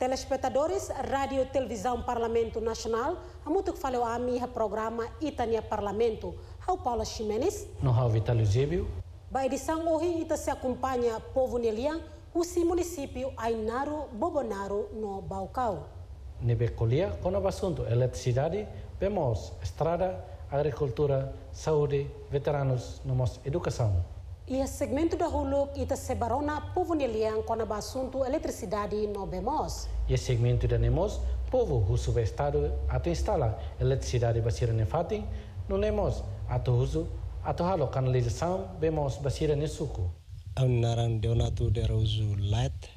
Telespectadores, Rádio Televisão Parlamento Nacional, há muito que falou a minha programa Itania Parlamento. Ao Paula Ximenes. No há Vitalio Zébio. Ba edição hoje ita se acompanha povo Nelian, o si município Ainaro Bobonaro no Baucau. Nebecolia, com o assunto eletricidade, vemos estrada, agricultura, saúde, veteranos, no educação. E a segmento da Huluk e da Sebarona, povo nelian com o basunto é eletricidade no bemos. E a segmento da Nemos, povo russo vai estar a instala eletricidade baseira ne fatin, no Nemos, a to russo, a to halo canalização bemos baseira ne suco. A naran deonato de russo light,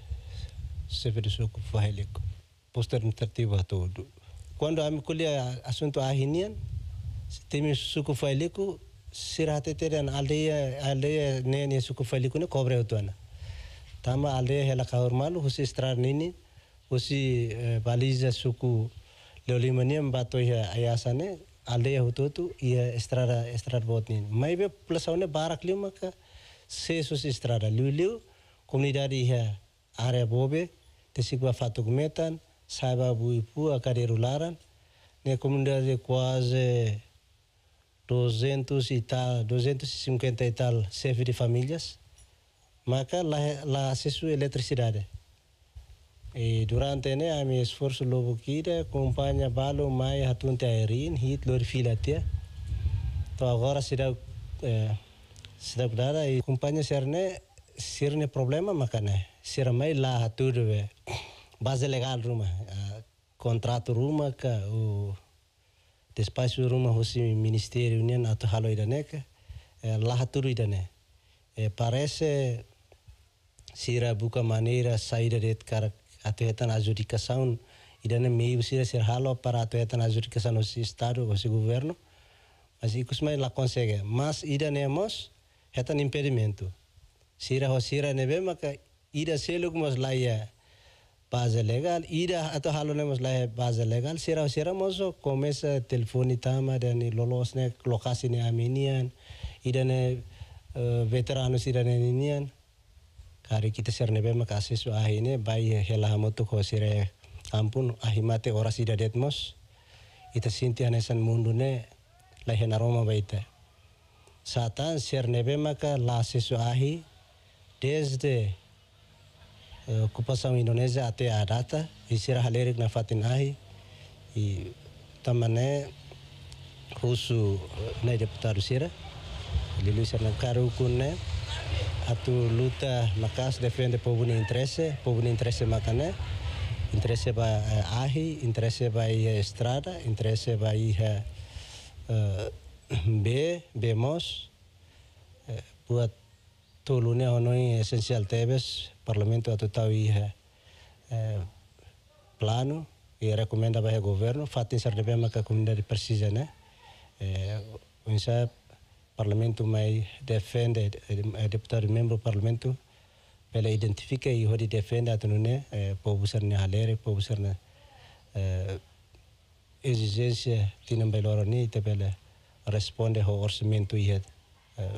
se vê suco faelico. Poster intertiva todo. Quando a minha colher assunto a Rinian, temos suco faelico, sirateten aldeya aldeya nene sukufalikune kobre utuana tama aldeya hela kahormalu husi strar nini husi baliza suku leolimanium bato ya ayasane aldeya hututu ya strara strar bot nini mai be plus aune barak liu maka se susi strara liu liu komunidade ya are bobe tesikwa fatuk metan saiba buipu akare rularan ne komunidade kwaze 200 e tal, 250 e tal chefe de famílias, mas lá, lá acesso eletricidade. E durante né, a minha esforço lobo kida, acompanha balo mai hatunte aerin, hit lor filatia. Então agora se dá, é, se dá cuidado e acompanha ser né problema mas né, ser mai lá tudo, base legal ruma, contrato ruma, o despacho ruma hosi ministério união ato halo ida neka eh, lá turu ida né eh, parece sira buka maneira saída de cara ato na adjudicação ida né meio sira ser halo para ato na adjudicação hosi estado hosi governo mas isso mais lá consegue mas ida ne mos hetan impedimento sira hosira ne be maka ida como mos laia baza legal ida atau halone masalah baza legal sira sira mozo komes eh, telepon itama dan ne lokasi ne aminian idane eh, veteranus idane ninian kari kita serne be makasih su ahine bai helahamo tu khosire ampun ahimate oras ida detmos ita sinti anesan mundune lahena roma baita satan serne be maka lasis ahi desde ocupação eh, indonésia até a data, e será alergico na fatinahi, e também russo eh, na deputado sira, lilu sira karu kunne, atu luta macas defende povo ni interesse, povo ni interesse macané, interesse ba eh, ahi, interesse ba estrada, interesse ba iha B, B mos, buat tulunya honoi essencial tebes, o parlamento a total é, é plano e recomenda para o governo Fato ser certo bem que a comunidade precisa, né? É, o parlamento mais defende, é deputado membro do parlamento, ela identifica e hoje defende a tunune, é, povo ser na halere, povo ser na é, exigência tinha melhor responde ao orçamento e eh, é,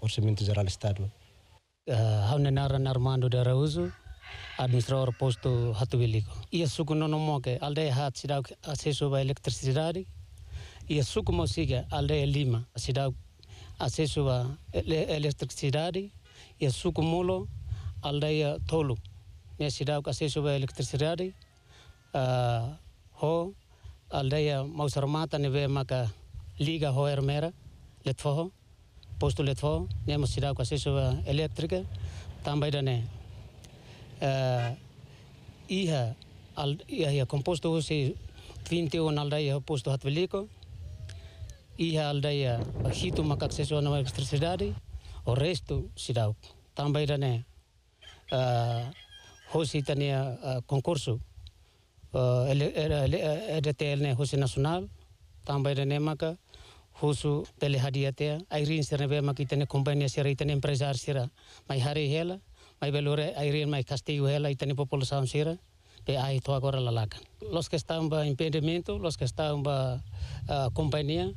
orçamento geral do estado. Ah, haune nara narmando da rauzu administrador posto hatu E ia suco no nomo ke hat sidau acesso ba eletricidade ia suku mo siga alde lima sidau acesso ba eletricidade ia suco mulo aldeia tolu ne sidau acesso ba eletricidade ah, ho aldeia mausarmata neve Maca, liga ho ermera letfoho posto Letvo, nema si dao kasiso elektrike, tambaj da ne. Iha, iha on alda na o restu sirau. konkursu, nasional, husu pele hadiatea airin sirna be makitene kompania sira itene empresar sira mai hari hela mai belure airin mai castillo hela itene população sira pe ai to agora lalakan los que ba impedimento los que estão ba uh, ah, companhia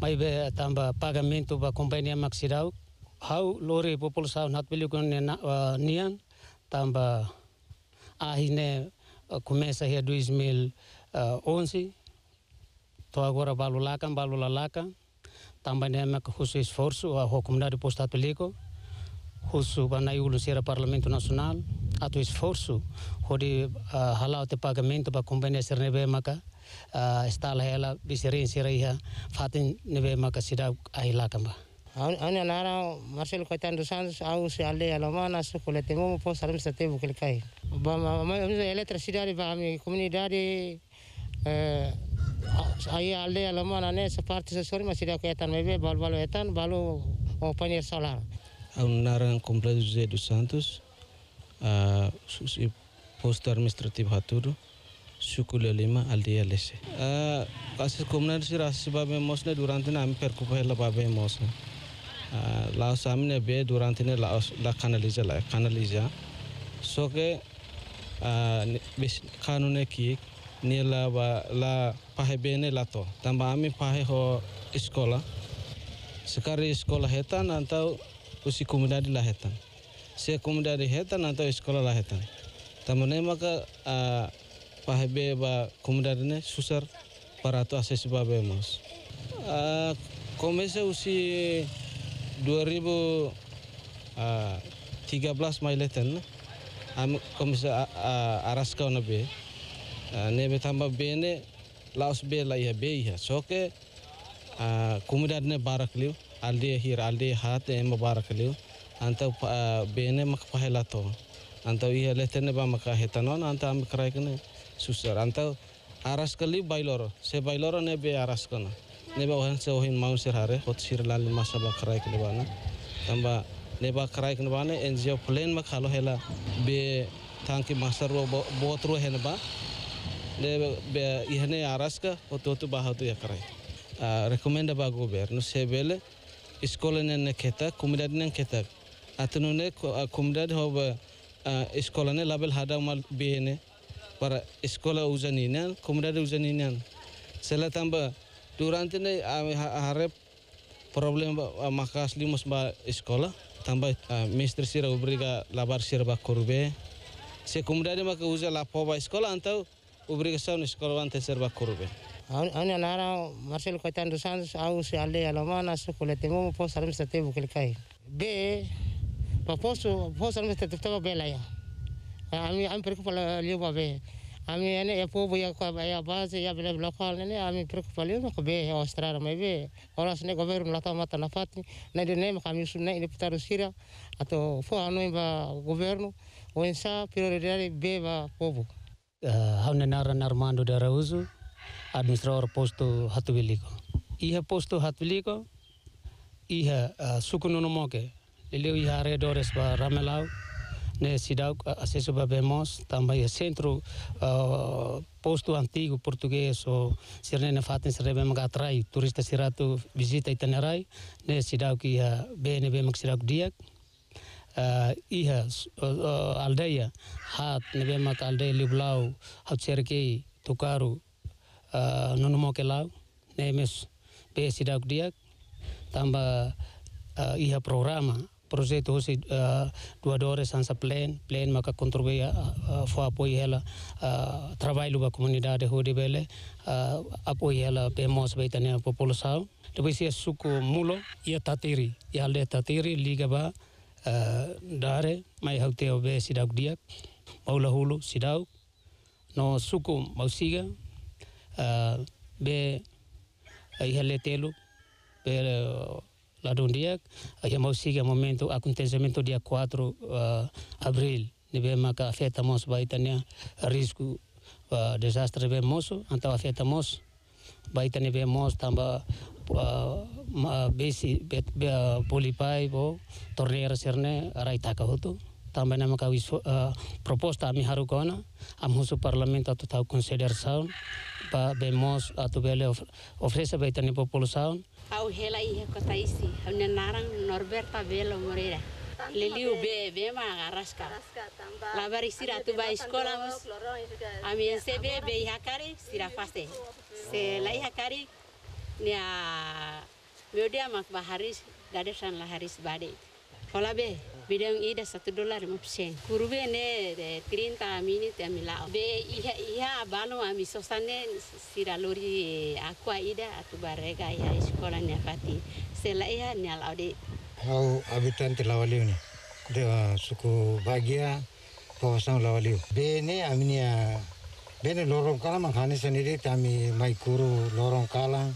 mai be tamba pagamento ba companhia maxirau hau lore população nat belikon ne uh, nian tamba ahine uh, começa a 2011 Estou agora balulaca, balulalaca, também é que o esforço a comunidade postatolico, o banai o Parlamento Nacional, a tu esforço, o de halau te pagamento para companhia ser neve maca, está lá ela biserin siraiha, fatin neve maca sida ahilacamba. Anya nara Marcelo Coitano dos Santos, ao se a alamana, se coletemo, posso administrativo que ele cai. Vamos a eletricidade para a minha comunidade, Aí ali lama ne separti sesori masih dia ketan bebe balu balu etan balu opanyer solar. Unnaran completo José dos Santos, eh, susi posto administrativo Haturu, Sukul ya lima aldeia ya lese. Eh, kasus komunan si rasi babe mosne durante na ami perkupa mosne. Eh, Lao samne be durante laos la kanaliza la kanaliza. Soke kanune kiek ni la ba la pahe bene lato tamba ami pahe ho sekolah sekali sekolah hetan atau usi komunidade la hetan se komunidade hetan atau sekolah la hetan tamane maka uh, pahe be ba komunidade ne susar parato ases ba be mas uh, komese usi 2000 uh, 13 maileten am komisa araska nabe nebe tamba bene laos be la ia be iha soke kumidad ne barak liu alde hir alde hat e ma barak liu anta bene mak pahelato, to anta ia ne ba maka hetanon anta am kene susar anta aras kali bailoro se bailoro ne be aras kana neba ohen se ohin mau sir hare hot sir lal masa ba kraik kene bana tamba neba kraik ne bana ngo plan mak khalo hela be tangki masar bo botro hena ba de be ihane araska otu otu bahatu ya karai uh, rekomenda ba gubernur sebele iskolene ne keta kumidad ne keta atunune kumidad hoba uh, iskolene label hada mal bihene para iskola uzaninan kumidad uzaninan selatan ba durante ne uh, aharap problem ba uh, makas tambah ba iskola tamba uh, mister sira ubriga labar sira ba kurbe maka uza lapo ba iskola antau obrigação escolar ser serba corbe. Ani anara Marcelo Caetano dos Santos au se ale alamana se colete momo posso salim se tebu que cai. B o posso posso salim se tebu bela ya. Ami ami preocupa la liuba A mim, ene e povo ya kwa ya base a bela local ene ami preocupa liuba ko be Austrália me be. Ora se ne governo está mata na fati na de nem kami sunna ile putaru sira ato fo anu ba governo o ensa prioridade be ba povo. हमने नारा नरमान डो डरा उजु आदमिश्रा और पोस्तो हतविली को यह पोस्तो हतविली को यह सुकुन नमो के लिले यह आरे डोरेस बा posto antigo Sirne ou sirene faten turista siratu visita itanerai ne sidau ki bene be maksidak diak Eh, ihas iya, eh, eh, aldeya hat nebe mat alde liblau hat serkei tukaru nonomo kelau nemes be sidak diak tamba iha programa projet hosi dua dore sansa plan plan maka contribuya fo apoi hela trabalho komunidade ho hodi bele apoi hela pemos mos be tane população suku mulo ia tatiri ia alde tatiri liga ba Eh, dare mai hau te obe sidauk diak maula hulu sidauk no suku mausiga eh, be eh, ihale telu be ladun diak ia mausiga momento acontecimento dia 4 abril nibe maka afeta mos baitania risco desastre be moso antau afeta mos baitania be mos também besi polipai bo tornero serne rai taka hotu tambah nama kawi proposta ami haru kona am husu parlamento atau tau consider saun, pa bemos atau bele ofresa baitani popolo sound au hela ihe kota isi au nenarang norberta belo morera Liliu be be ma garaska. Labar isira tu ba eskola mus. Ami ense be be ihakari sirafase. Se lai ihakari nia dia mak baharis gadesan la sebade. bade kolabe bidang dah satu dolar lima Kuru be ne de ta mini te milau. be iha iha bano ami sosane sira aku aqua ida atu barega iya sekolah ne fati sela iya ne laude hau abitan te lawaliu ne de suku bagia kawasan lawaliu be ne aminia Bene lorong kala manghane sendiri kami mai kuru lorong kala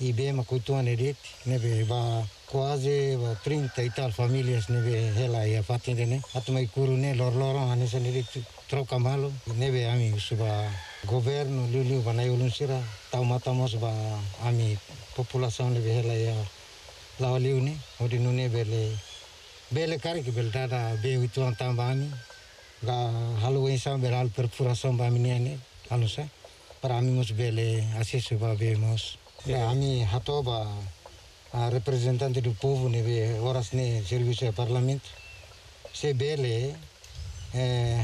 Ibema cui tu anedit, be, va quasi va 30 e tal famiglie nebe hela ia fatende ne. Atma i curune lor loro ane sanedit troca malo, nebe ami suba governo lulu va nai ulun sira tau matamos va ami population nebe hela ia lawaliu ne, odi nune bele bele kari ki bele dada be uituan tamba ami. Ga halu wensa beral perpurasam ba ami ne ane, halu sa. Para ami mos bele asisuba be mos. Ani Hatoba, rappresentante del popolo, ora e, ne servizio al Parlamento, se bene,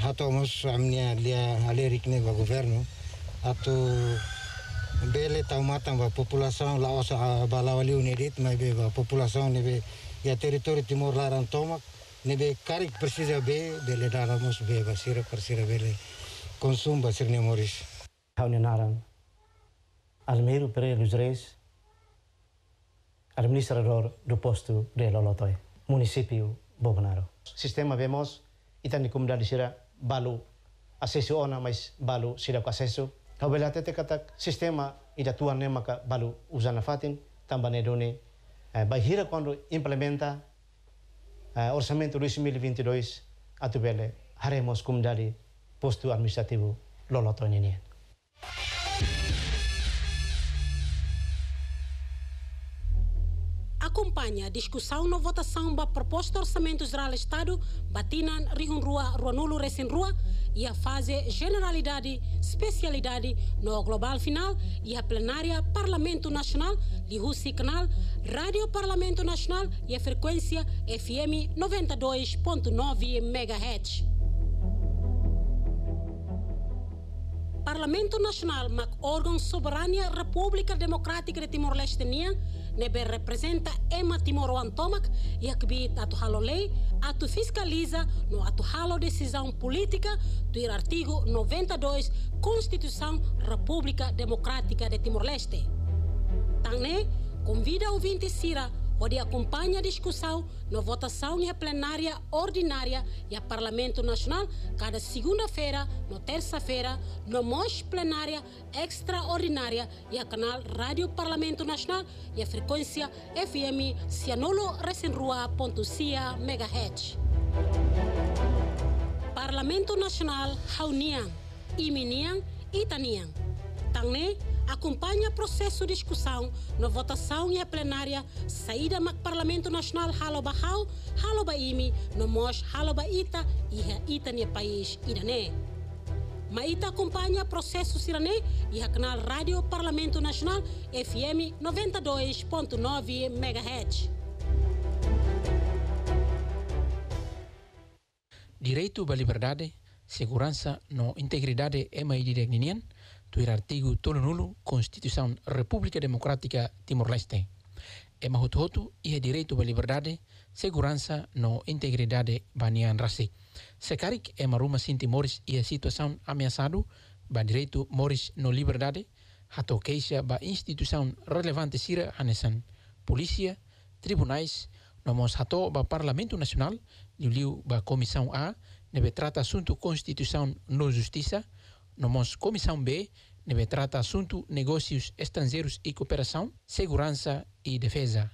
Hatoba, amnia all'Eric Neva governo, atto bene, taumata, la popolazione, la osa, la lavalio, unirit, ma la popolazione, il territorio timor l'arantoma, ne be caric precisa be, bele daramos be, basira, parsira bele, consumba, sirne moris. Kaunenaran. Almeiro Pereira dos Reis, administrador do posto de Lolotoi, município Bobonaro. Sistema vemos, itani comunidade será balu acesso ona, mas balu sira com acesso. Kabela tete katak sistema ida tuan nema ka balu usana fatin, tambane doni. Eh, Bahira quando implementa eh, orçamento 2022, atubele haremos comunidade posto administrativo Lolotoi nini. acompanha a discussão na votação da proposta de Orçamento Geral do Estado, Batina, Rihunrua, Ruanulo, Recinrua e a fase Generalidade, Especialidade no Global Final e a plenária Parlamento Nacional, e Canal, Rádio Parlamento Nacional e a frequência FM 92.9 MHz. Parlamento Nacional mak órgão soberania República Democrática de Timor-Leste nia nebe representa Emma Timor Antomak e atu halo lei atu fiscaliza no atu halo decisão política do artigo 92 Constituição República Democrática de Timor-Leste. Tane convida o vinte cira onde acompanha a discussão na votação em plenária ordinária e a Parlamento Nacional cada segunda-feira, na terça-feira, na MOS plenária extraordinária e a canal Rádio Parlamento Nacional e a frequência FM Cianolo Recenrua.cia Megahertz. Parlamento Nacional Haunian, Iminian e Tanian. Tangne, acompanha o processo de discussão na votação e a plenária saída do Parlamento Nacional Haloba Hau, Haloba Imi, no Mos Haloba Ita e Ita no país Irané. Mas Ita acompanha o processo Sirané e a canal Rádio Parlamento Nacional FM 92.9 MHz. Direito à liberdade, segurança no integridade é mais dignidade do artigo tolo nulo Constituição República Democrática Timor-Leste. É mahotohoto e é direito à liberdade, segurança no integridade banian rasi. Se é maruma sin timores e a situação ameaçado, ba direito moris no liberdade, hato queixa ba instituição relevante sira anesan, polícia, tribunais, nomos hato ba parlamento nacional, liu ba comissão A, nebe trata assunto constituição no justiça, Nomos Comissão B, neve trata assunto negócios estrangeiros e cooperação, segurança e defesa.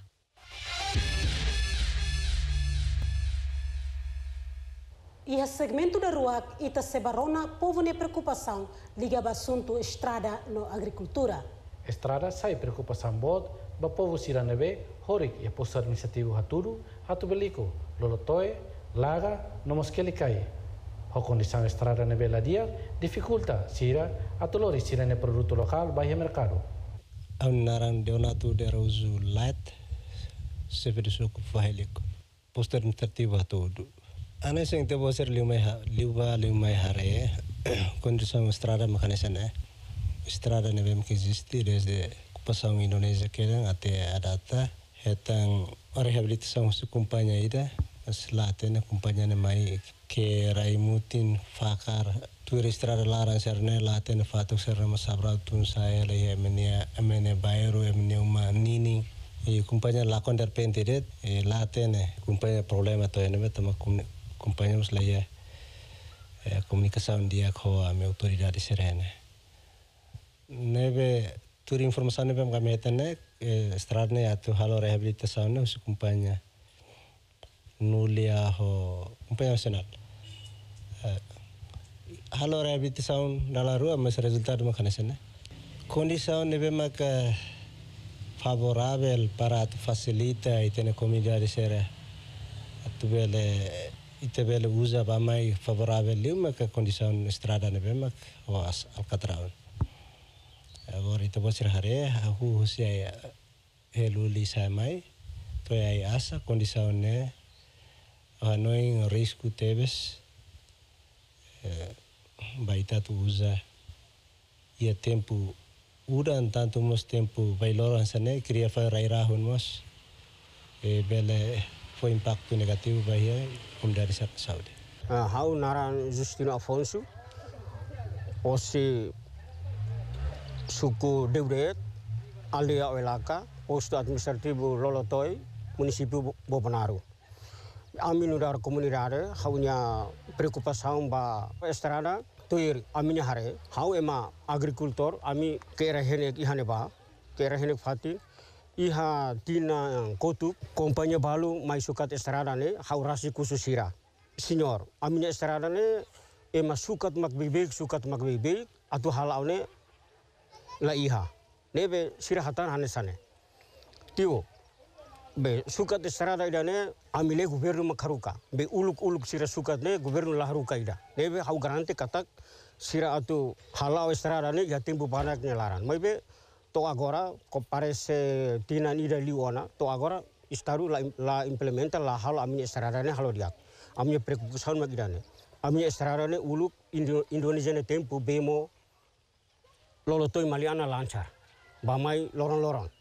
E a segmento da rua Itacebarona, povo ne preocupação, liga assunto estrada no agricultura. Estrada sai preocupação bot, ba povo siranebe, horik e a posto administrativo haturu, hatubelico, lolotoi, laga, nomoskelikai. Hakonlistan ısrarını belediye, difikulta sira, atılori sirene produto lokal bayi mercado. Avnaran deonatu de rauzu lat, seferi soku fahelik, poster tertiba tudu. Ane sing te boser liumai liuba liumai hare, kondisi eh, estrada makanesana, estrada nebem kezisti desde pasang Indonesia kedang ate adata, hetang rehabilitasyon sukumpanya ida, slaten kumpanyane mai ke raimutin fakar tuiristrada laran serne laten fatuk serne masabra tun saya le emenia emene bayro emene uma nini e kumpanya lakon der pentidet e eh, laten kumpanya eh, problema to eneme tama kumpanya mus le eh, comunicação dia com a minha autoridade serena neve tur informação neve kami ne estrada ne atu halo rehabilitação ne usukumpanya Nulia ho umpensional. Halo rabbit sound dalaru ames resultado Kondisi Condição nebe maka favorable para facilita e tem comunidade ser atubele itebele usa ba mai favorável liu maka condição estrada nebe mak o alcatraun. Agora itebo sir hare hu husia heluli sai mai to ai asa condição ne anoin risku tebes eh, baitatu uza ia tempo uran tanto mos tempo bailoran sane queria fazer rairahun mos e bele foi impacto negatif bahia como dari Saudi. hau nara Justino Afonso osi suku Deudet Alia Welaka, posto administrativo Lolotoi, município Boponaru aminu dar komunidade haunya preocupação ba estrada tuir aminya hare hau ema agrikultur, ami ke rehene ihane ba ke rehene fati iha tina kotup kompanya balu mai sukat estrada ne hau rasi khususira senior aminya estrada ne ema sukat mak bibik sukat mak bibik atu halau ne la iha nebe sirahatan hanesane tio be sukat estrada ida ne amile governo makaruka be uluk uluk sira sukat ne governo laharuka ida ne be hau garanti katak sira atu halau estrada ne yatim bupanak ne laran mai be to agora tina tinan ida liwana to agora istaru la, la implementa la hal amine estrada ne halo diak amine prekukusan magida ne amine estrada ne uluk Indo, Indonesia ne tempo bemo lolotoi maliana lancar bamai lorong-lorong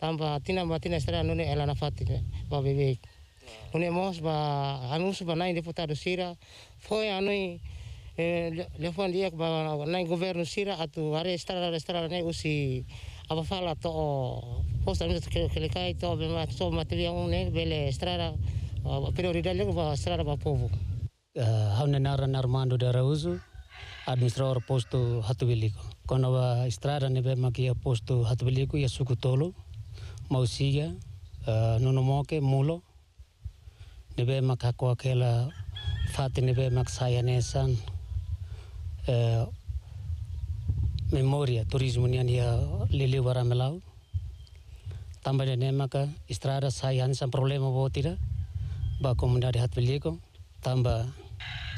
tamba tina ba tina sera nune ela fati ba bebek nune mos ba anu ba nai deputado sira foi anui e, lefon dia ba nai governo sira atu are estrada estrada nai usi apa fala to posta mi to kele kai to be ma to materia un ne bele estrada prioridade ba estrada ba povo eh, hauna nara narmando da rauzu administrador posto hatubiliko kono ba estrada ne be makia posto hatubiliko ya suku tolo mausia uh, eh, nonomoke mulo nebe mak hakwa kela fati nebe mak sayanesan uh, eh, memoria turismo nian ya lili wara melau tambah ne maka istrada sayan sam problema bo tira ba komunda hat peliko tambah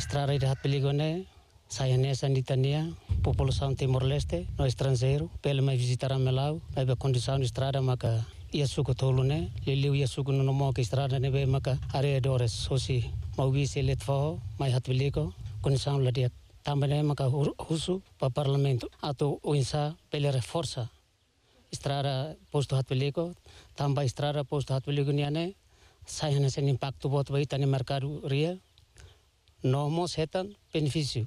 istrada de hat peliko ne sayanesan ditania população Timor-Leste, no estrangeiro, pelo mai visitar a Melau, na condição de estrada, yesu ko tolu ne lelew yesu ko mo ke strada ne be maka are dores sosi mau bi se let fo mai hat bile ko kun sam ladiak tambane maka husu pa parlamento ato oinsa pele reforsa strada posto hat bile ko tamba strada posto hat bile ko niane sayana sen impacto bot bai tane mercado ria nomo setan beneficio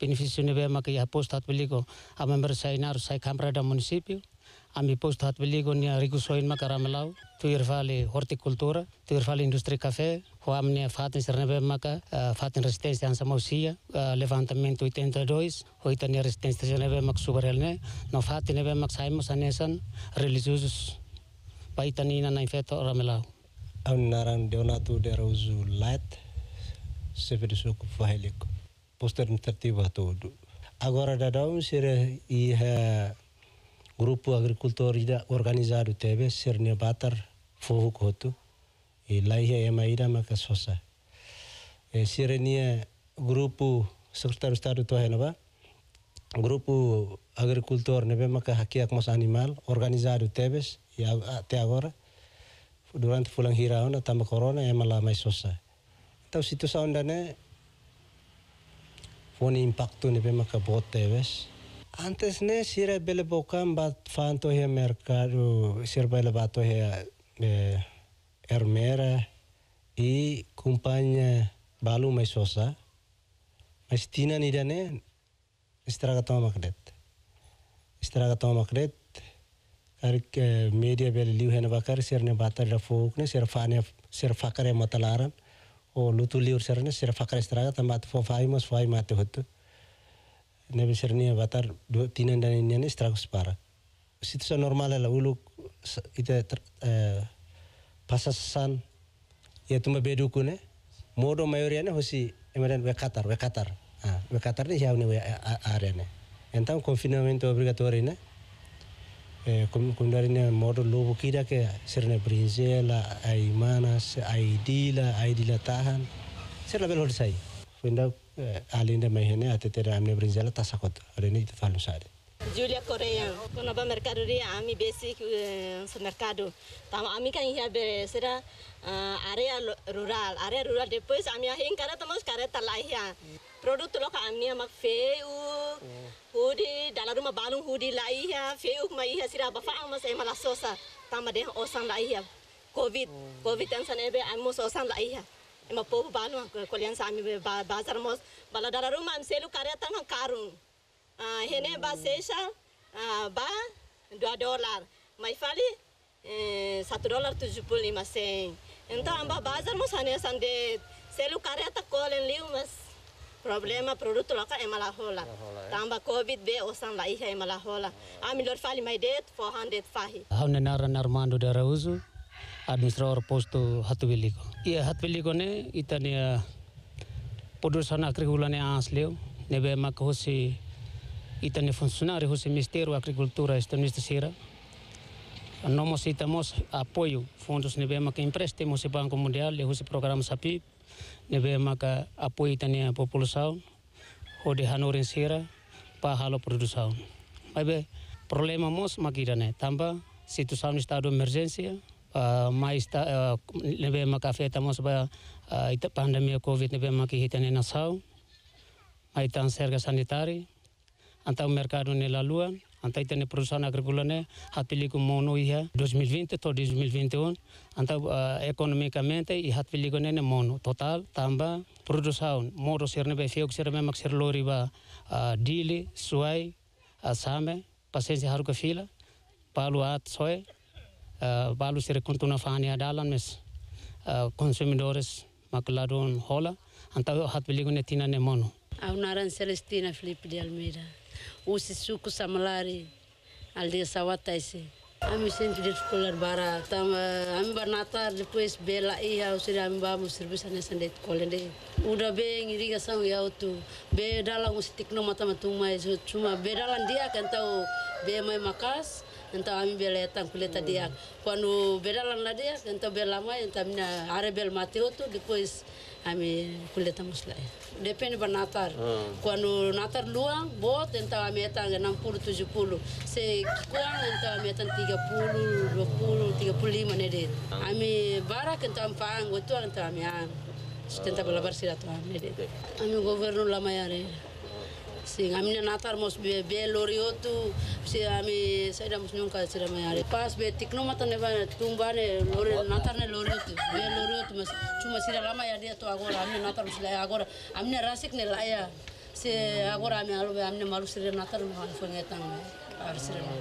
beneficio ne be maka ya posto hat bile ko a member sayna ru say kamra da municipio Ami post hat beligonia rikusoin makaramalau, tuirfali horticultura, tuirfali industria café, huamne fatin sernebe maka, fatin resistência ansa mausia, levantamento 82, hoitania resistência sernebe mak subarelne, no fatin nebe mak saimos anesan, religiosos, paitanina na infeto ramelau. Am naran deonatu de rosu lat, sevedisuku faheliko. Poster tertiba todo. Agora dadam sirah iha grupo agricultor organizado tebe sirne batar fohu kotu e laihe emaira maka sosa e sirenia grupo secretário de estado tohenaba Grupu agricultor nebe maka hakiak mas animal organizado tebes ya e até agora durante fulang hiraona tamba corona e mala mai sosa então situação dane fone impacto nebe maka bot tebes Antes ne sira bele bokan bat fanto he mercado sir bele bato he eh, ermera, e kumpanya balu mai sosa mas tina ni dane istragatama makdet istragatama makdet karik e, media bele liu hen bakar sir ne batar da fuk ne sir fane sir fakare matalaran o lutu liur sir ne sir fakare istragatama fo fai mas fai mate hotu nebeshernia batar dua tinan dan ini nih strakus para situ normal lah ulu itu eh, pasasan ya tumba beduku ne modo mayoriane hosi emadan we Qatar we Qatar ah we Qatar nih jauh ni we area nih, entah confinement obligatori ne eh, kundari ne modo lobo kida ke sirne brinze la ai manas ai dila ai dila tahan sirla bel hodisai fenda ahliinda maihane atetera amne brinjala tasakot rene falu saade Julia Korea, kono ba mercado dia ami basic uh, eh, mercado. Tam ami kan ia bersera uh, eh, area rural, area rural depois ami ahin kara tamos kara talai ya. Produk tu loka ami amak feu, hudi dalam rumah balung hudi lai feuk feu mai ya sira bafa amas emala sosa. Tam ada osan lai Covid, covid tensan ebe amus osan lai ya. ma povo no kolian sami bazar mos bala dararu mam selu karya tangan karung ah, hene ba sesha ah, ba dua dolar mai fali eh, um dolar tujuh puluh lima sen então amba bazar mos hane sande selu karya tak kolen liu mas problema produto loka emalahola eh. tamba covid be osan la iha emalahola a melhor fali mai det 400 fahi hau nenar narmando daraúso administrator pos tu hatwili ko. Iya hatwili ko ne ita ne uh, eh, produsan ne asliu ne be mak hosi ita ne fungsionari hosi misteru agrikultura este mister sira. Nomo si ita mos apoyo fondos ne be mak impreste mos si e banko mundial program sapi ne be mak apoyo ita ne populasau hode hanorin sira pa halo produsau. Aibe problema mos makirane tambah situ sound stado emergency Ah, maista ah, nebe makafeta mosba ah, ita pandemia covid nebe nena ne nasau tan serga sanitari anta mercado nela lalua anta ita ne perusahaan e agrikultura ne hatpiliku mono iha 2020 to 2021 e anta ekonomikamente i hatpiliku ne ne mono total tamba perusahaan moro sirne nebe fiok sirne mak lori ba dili suai asame pasensi haruka fila palu at soe Eh, balu sire kontuna fani adalan mes konsumidores eh, makladon hola anta hat beligune tina ne mono au naran celestina flip di almira usi suku samlari al dia sawata isi Ami sen jadi sekolah bara, tam eh, ami bernata depois bela iha usir ami bawa musir bisa nesan det kolen de. Uda be ngiri kasang ya utu, be dalang usi tikno mata matung mai cuma be dia kan tau be mai makas, enta ya, ya. ya, ami bela tan kuleta dia kwanu bedalan la dia enta bela ma enta mina are bel mati otu depois ami kuleta musla depende ba natar hmm. kwanu natar luang bot enta ami eta 60 puluh se kurang enta ami eta tiga 20 35 nede ami barak enta am paang otu enta ami am Tenta bela bersih atu am nede ami governo lama yare Sing amina natar mos be be lorio tu si ami saya dah mos nyungka sira mayare. Pas be tikno mata ne ba ne lori natar ne lorio tu be lorio tu mas cuma sira lama ya dia tu agora amina natar mos laya agora amina rasik ne ya si agora ami alu be amina malu si natar mo anfonge tang.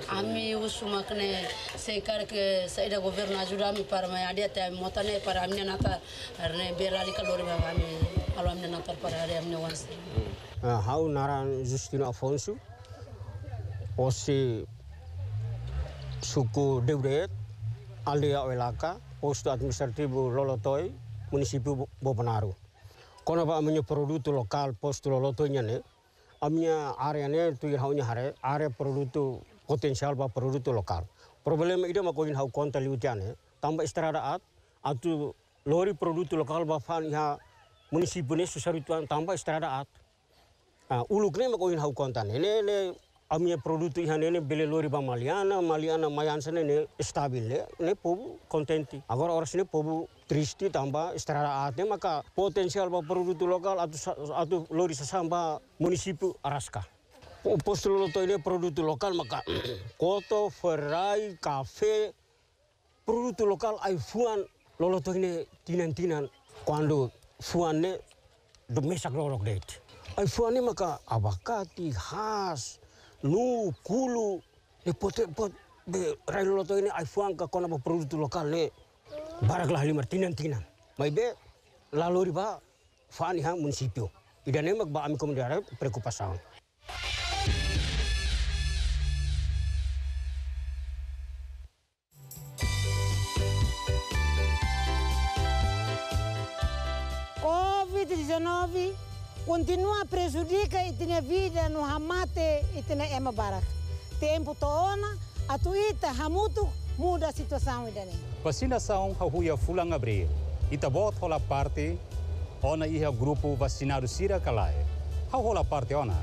Ami usumak ne sekar ke saya governa jura mi par mayade ta mota ne par amina natar ne berali lori ba ami alu amina natar par hari amina wansi. Ah, hau naran Justino Afonso osi suku Deuret alia Welaka posto administrativo Lolotoi municipio Bobonaru kono ba amnya produto lokal posto Lolotoi nyane amnya area ne tu nya hare area produto potensial ba produto lokal problem ida ma koin hau konta liutane tambah istirahat atu lori produto lokal ba fan ya municipio ne susarituan tambah istirahat Ah, uluk ne mako in hau konta Nene ne ne amia produto ihan nene bele lori ba maliana maliana mayan sene ne stabil ne ne pobu contenti. Agora ora sini pobu tristi tambah istirahat ne maka potensial ba produto lokal atau atau lori sesamba munisipu Araska. Postulolo to ini produto lokal maka koto, ferai, kafe, produto lokal ai fuan lolo to ini tinan tinan kuando fuan ne domesak lorok deh. Ai fuani maka abakati, has, nu, kulu, le pote pot de relo to ini ai fuan ka kona produktu lokal le. Barak lah lima tinan tinan. Mai be lalu riba fuani ha munisipio. Idane mak ba ami komunidad preocupação. Covid-19 continua prejudica e tem vida no Ramate e tem Emma é Barak. Tempo toona, a tuita Hamutu muda a situação ainda nem. Vacinação arruia fulang abril. Itabot rola parte, ona ia grupo vacinado Sira Kalai. Hau rola parte ona,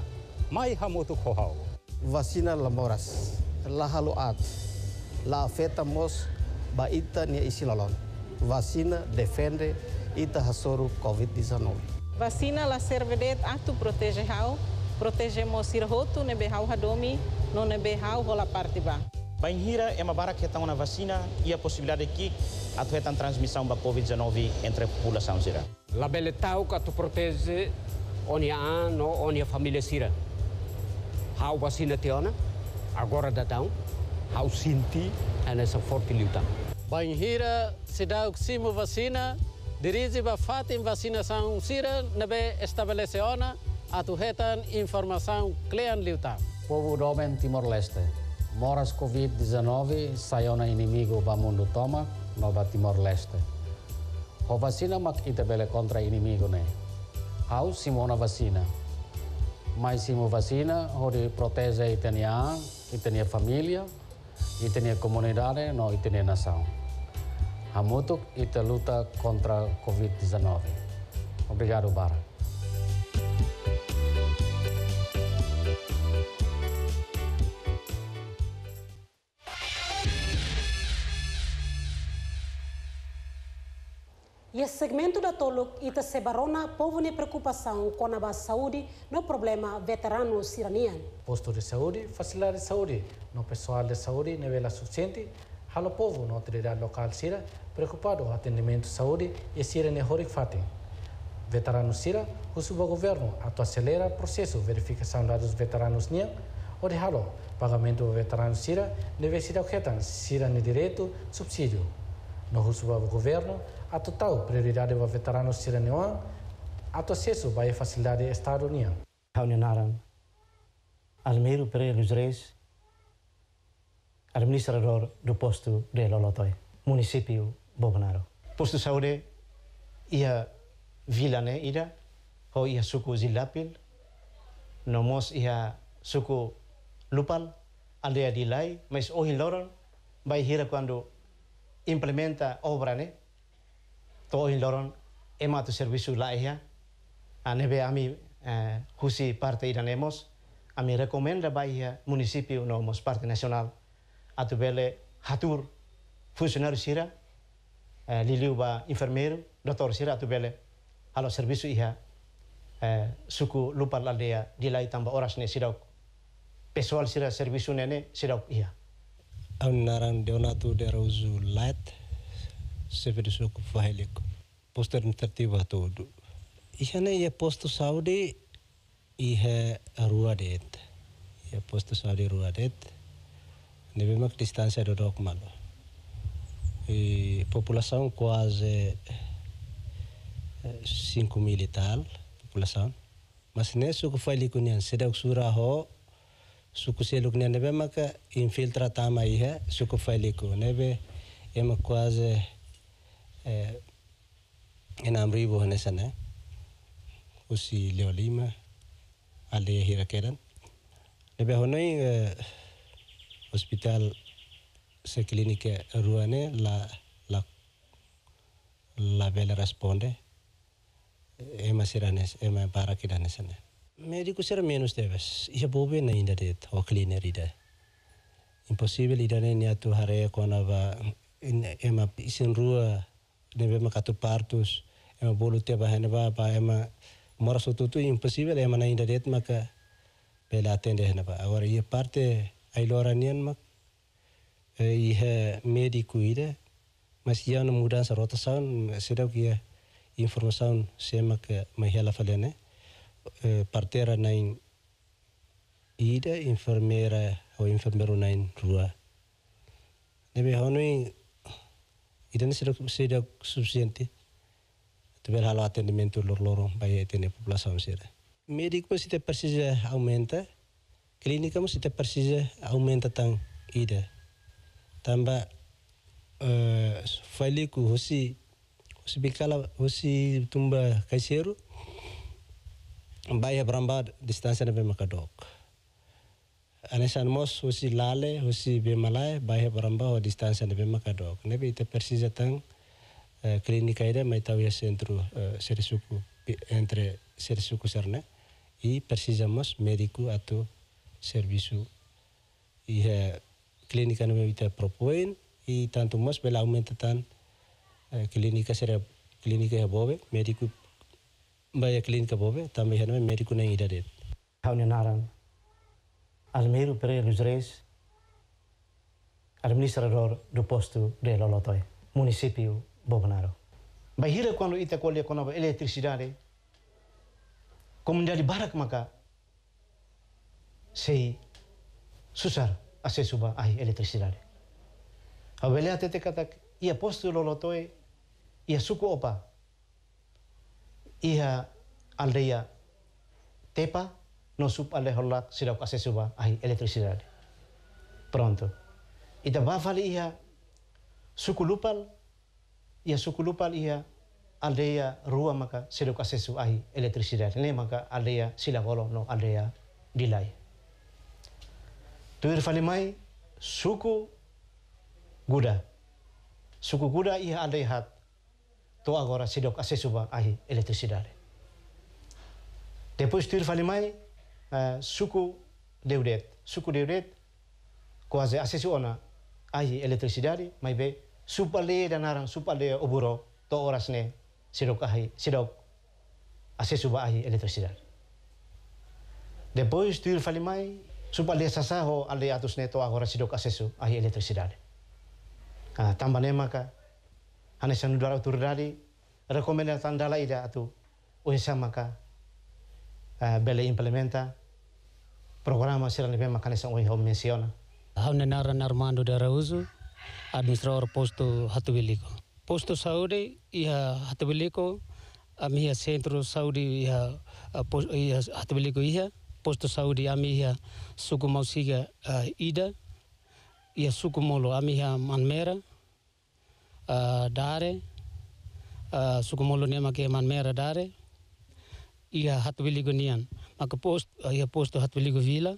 mai Ramuto kohau. Vacina lamoras, la haluat, la afeta mos, ba ita nia isilolon. Vacina defende ita hasoro Covid-19. Vacina ela serve de ato proteger hau, proteger mosir roto nebe hau hadomi, no nebe hau rola parte ba. Banhira é uma barra que está na vacina e a possibilidade que a transmissão da Covid-19 entre a população zira. La beletau que tu protege onde a no onde a família sira. Hau vacina teona, agora da tão, hau sinti, é nessa forte luta. Banhira se dá o que vacina, dirige a em vacinação Cira, nebe estabeleceona atuhetan informação clean liuta. Povo do homem Timor-Leste, moras Covid-19 saiona inimigo ba mundo toma nova Timor-Leste. Ho vacina mak itabele contra inimigo ne. Hau simona vacina. Mas simo vacina, ho de protege itania, itania família, itenia comunidade, no itania nação. Ramutuk e da luta contra a Covid-19. Obrigado, Bara. E esse segmento da Toluk e da Sebarona povo de preocupação com a base saúde no problema veterano siraniano. Posto de saúde, facilidade de saúde, no pessoal de saúde, nível suficiente, Halo povo na autoridade local Sira, preocupado com o atendimento de saúde e Sira Nehorik Fatin. Veteranos Sira, o subgoverno atua acelera o processo de verificação dos veteranos NIA, ou de Halo, pagamento do veterano Sira, deve ser objeto Sira no direito, subsídio. No governo, a total prioridade do veterano Sira Neoan, ato acesso vai facilidade Estado União. Reunião Almeiro Pereira dos Reis, administrador del posto de Lolotoy, município Bobonaro. Posto saúde ia vila Neira, ida, ho ia suku Zilapil, nomos ia suku Lupal, aldea Lai, mas ohi em loron, vai hira quando implementa obra ne, to loron, ema tu serviço lá ia, anebe ami eh, husi parte iranemos, ami recomenda vai ia município nomos parte nacional, atubele hatur funcionário sira eh, ba enfermeiro doutor sira atubele halo servisu iha eh, suku lupa lalea dilai tamba oras ne sirauk pessoal sira servisu nene sirauk iha am naran deonatu derauzu lat severi suku fahelik. poster tertiba todo ihane ya posto saudi ihe ruadet ya posto saudi ruadet a distância do é Docmalo. E população quase 5 eh, mil e tal, população. Mas nesse que foi ali com ele, se deu sura ho, suco se lukne nem maka infiltra tama aí é, suco foi ali com nebe, é uma quase é, eh, enamrivo nessa né. Usi Leolima, ali é hirakeran. Nebe honoi eh, hospital se cliniche ruane la, la, la vele răspunde. E mai siranes, e mai barakiranes. Medicul sera minus deves. E bobe na inda det o clineri de. Imposibil idane e nia tu hare kona e va e ma isin rua ne be ma katu partus e ma bolu te ba hene ba ba e ma mora sotutu imposibil e ma na inda det maka bela atende hene ba. Agora e parte nian mak eh, iha medikuida masiyana mudan sarotasan sidawkia informasaun semak eh, mahialafalene eh. partera nain ida infirmera o infirmero nain rua nebe honui idan sidak sidak subsiente tebel halo atendimento lor lorong bayi ne populasaun sira medico sita persija aumenta klinik kamu setiap persija aumen tentang ida tambah uh, eh, faliku hosi hosi bikala hosi tumba kaiseru baya bramba distansia nabe makadok anesan mos hosi lale hosi be malai baya bramba ho distansia nabe makadok nabe ita persija tang uh, eh, klinik ida mai tau ya sentru uh, eh, serisuku entre serisuku sarna i persija mos mediku atau serviço e é, clínica não evita propõe e tanto mais pela aumenta tan é, clínica será clínica é bobe médico vai a clínica bobe também é médico nem ida det Kaunnya naran Almeiro Pereira dos Reis administrador do posto de Lolotoi município Bobonaro Bahira quando ita colhe com eletricidade comunidade barak maka sei susar ase suba ai elektrisirale. A tetekatak a tete katak, i apostolo lotoe, i suku opa, i aldeia tepa, no sub alde holak sirau ase suba ai elektrisidade. Pronto. Ita da bafali i suku lupal, i suku lupal i aldeia rua maka sirau ase suba ai elektrisidade. Ne maka aldeia silagolo no aldea dilai. Tuirfalimai suku guda. Suku guda ia andai hat to agora sidok asesuba ahi eletricidade. Depois Tuirfalimai uh, eh, suku deudet. Suku deudet quase suona ahi eletricidade, mai be supale danarang supale oburo to orasne sidok ahi sidok asesuba ahi eletricidade. Depois Tuirfalimai Supa le sasaho oh, ale atus neto agora sidok asesu ahi elektrisidade. Ah, tamba nema ka ane sanu dara turdari rekomendasi tandala ida atu uinsa maka ah, bele implementa programa sira nebe maka ne sang uinho mensiona. Hamne naran Armando Darauzu administrador posto Hatubiliko. Posto Saudi iha Hatubiliko amia sentro Saudi iha uh, hatu Hatubiliko ia posto saúde amihia suku uh, ida ia suku molo amihia manmera uh, dare uh, suku molo nema ke manmera dare ia hatwiligo nian maka post uh, ia posto hatwiligo vila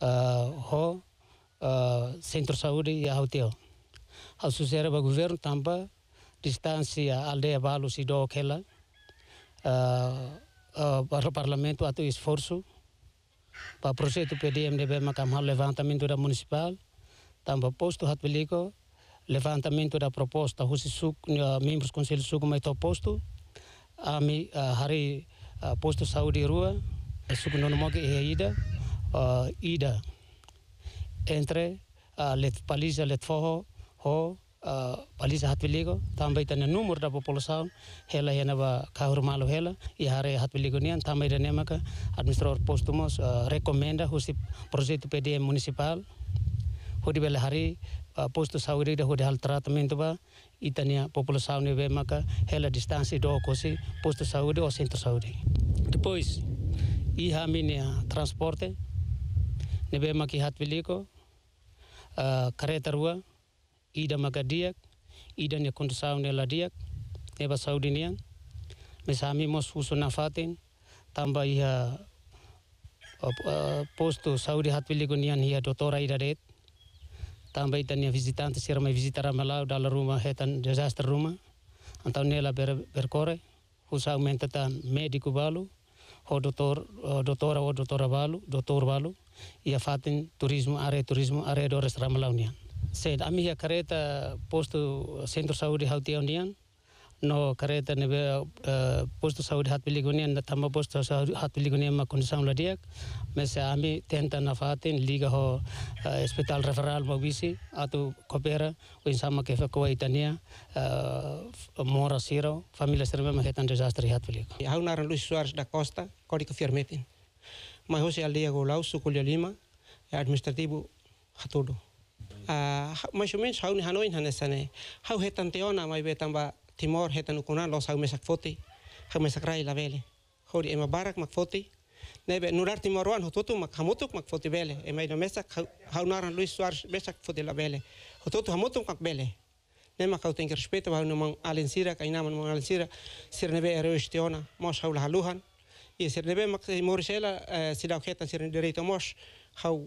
uh, ho uh, centro saúde ia hotel, hau susera ba governo tampa distância aldeia balu sidok hela uh, uh, para o parlamento atu esforço para o projeto PDMDB Macamhal levantamento da municipal, também posto hatbelico, levantamento da proposta husi suk uh, membros conselho suk mai to posto ami uh, hari uh, posto saudi e rua suk nono moge e ida uh, ida entre uh, let palisa let foho ho Uh, palisa hatwiligo tambai tane numur dapo polosau hela hena ba kahur malu hela i hare hatwiligo nian tambai dan maka administrator postumos uh, rekomenda husi proyekto PDM municipal hudi bela hari uh, postu sauri da hudi hal tratamento ba itania população ne bemaka hela distansi do kosi postu sauri o centro sauri depois i haminia transporte ne maka hatwiligo uh, kereta rua ida magadiak ida ne kondusau ne ladiak ne basaudinian mesami mos usunafatin tamba iha eh, posto saudi hatpiligonian ia dotora ida det tamba ita ne visitante sira mai visitara malau dala rumah hetan disaster rumah antau la ber berkore husau mentetan mediku balu ho doktor dotora ho dotora balu doktor balu ia fatin turismo are turismo are restoran ramalau nian said, ami here Kareta post to Centro Saudi Hauti Union. No Kareta nebe uh, post to Hat Biligonian, the Tamba post to Hat Biligonian ma kondisam ladiak. Mese ami tenta nafatin liga ho uh, hospital referral ma bisi atu kopera win sama kefa kwa itania uh, mora siro familia serbe ma hetan disaster hat bilig. Haunar Luis Suarez da Costa, Código Firmetin. Mas hoje ali agora o Sul Lima, administrativo Hatudo. Ah, maishumen shau ni hanoin hanesane hau hetan teona mai betamba timor hetan ukuna los hau mesak foti hau mesak rai la vele hori ema barak mak foti nebe nurar timoruan hotutu mak hamutuk mak foti vele ema ino mesak hau naran luis suarez mesak foti la vele hotutu hamutuk mak vele nema kau tengker respeto hau nemang alensira kainaman mang alensira sir nebe erois ona. mos hau la haluhan y sir nebe mak morisela eh, sidau hetan sir dereito mos hau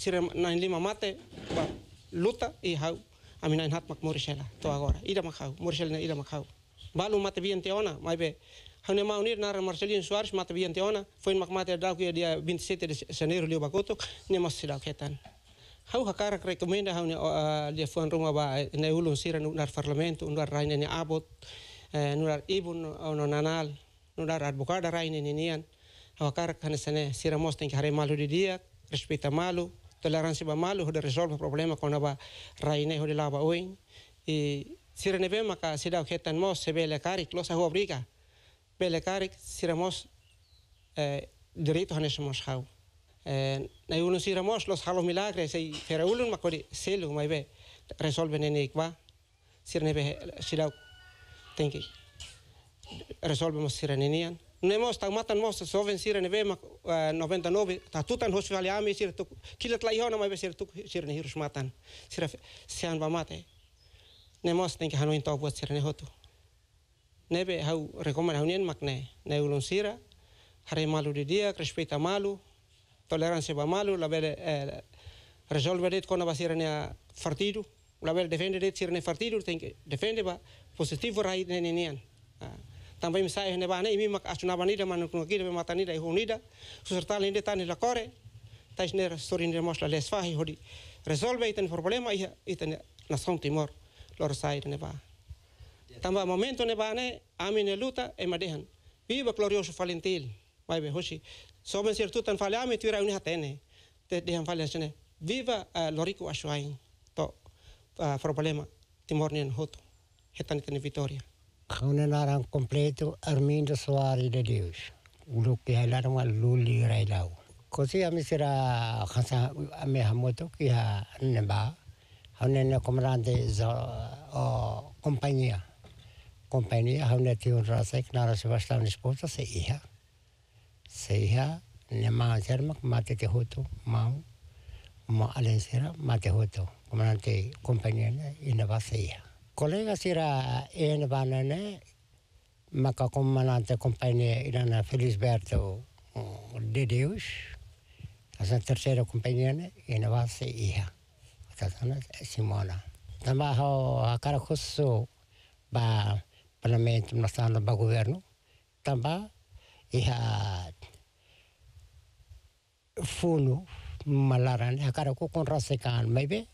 sira na lima mate ba luta i hau ami na hat mak morisela to agora ida mak hau morisela ira mak hau balu mate bien teona mai be Hane mau nir nara Marcelino Soares mata bien teona foi mak mate dau dia 27 de janeiro lio bakoto ne mas sida ketan Hau hakara rekomenda hau ne dia fuan rumah ba eh, ne ulun sira nu nar parlamento nu raine ne abot eh, nu nar ibun ono nanal nu nar advocada raine ne nian Hau hakara kanesane sira mos tenki hare malu di dia respeta malu Tolerancia ba malu ho de resolve problema con ba raine ho de lava oin e sira neve maka sira hetan mos se bele karik losa ho briga bele karik sira mos eh, direito hanes mos hau eh, na uno sira los halos milagres y fera ulun makori selu mai be resolve nene ikba sira neve sira tenki resolvemos sira nenian ne mosta matan mosta so ven sirene vema 99 e, e ta tutan hospitali ami sir tu kilat la ihona mai sir tu sirene hirus matan sir sean va mate ne mosta ke hanu into buat e sirene hotu nebe hau rekomen hau nien makne ne ulun sira hare malu di dia malu toleransi va malu la bele eh, resolver det kona va sirene fartidu la bele defende det sirene fartidu tenke defende va positivo rai ne nian também me sai neba ne imi mak asuna banida manukno kida be matani da hunida suserta linde tani la core tais ne storin de mosla les fahi hodi resolve iten problema ia iten nação timor lor sai neba tamba momento neba ne amine ya luta e madehan viva glorioso valentil vai be hoshi somen sertutan falame tira uni hatene te dehan falesne viva eh, lorico ashuain to eh, problema timor en hoto hetan iten vitória Kaunalarang kompleto Armindo Soares de Deus. Lo que halaron al Luli lau. Kosi ami sira khasa ami hamoto ki ha neba. Haune ne komrande za o compañía. Compañía haune ti un rasek nara sebastan esposa se iha. Se iha ne ma cermak mate te hoto mau. Ma alensera mate hoto. Komrande compañía ne inaba se iha. Kolega sira en vanane maka comandante companhia irana Felisberto de Deus. a terceira companhia né, na vase iha. Katana Simona. Tamaho akara kusso ba parlamento nacional ba governo. Tamba iha funo malaran akara ko konrasekan maybe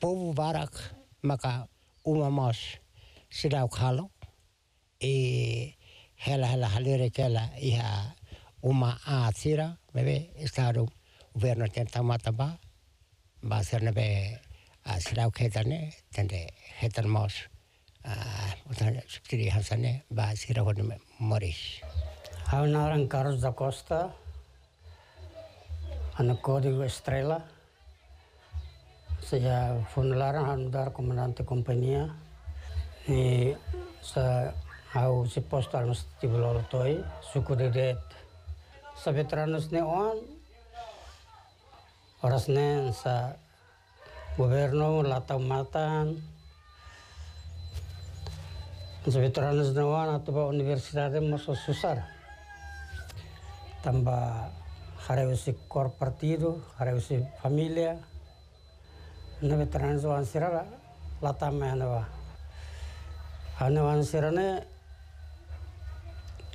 povo barak maka uma mas sidau kalo, e hela hela halere kela iha uma a tira bebe estado governo tenta tamata ba ba ser nebe a sidau khetane tende hetan mas a utane subtiri hasane ba sidau hodme morish Hau narang Carlos da Costa, Ana Código Estrela, sea, funelaran handar comandante compañía Ini saya au si postal nos tiblor toy suku dedet sa veteranos ne on oras ne sa goberno latau matan sa veteranos ne on atau ba universidade moso susar tambah hareusi kor partido hareusi familia nabi tenan zo an sira la tamme an wa ne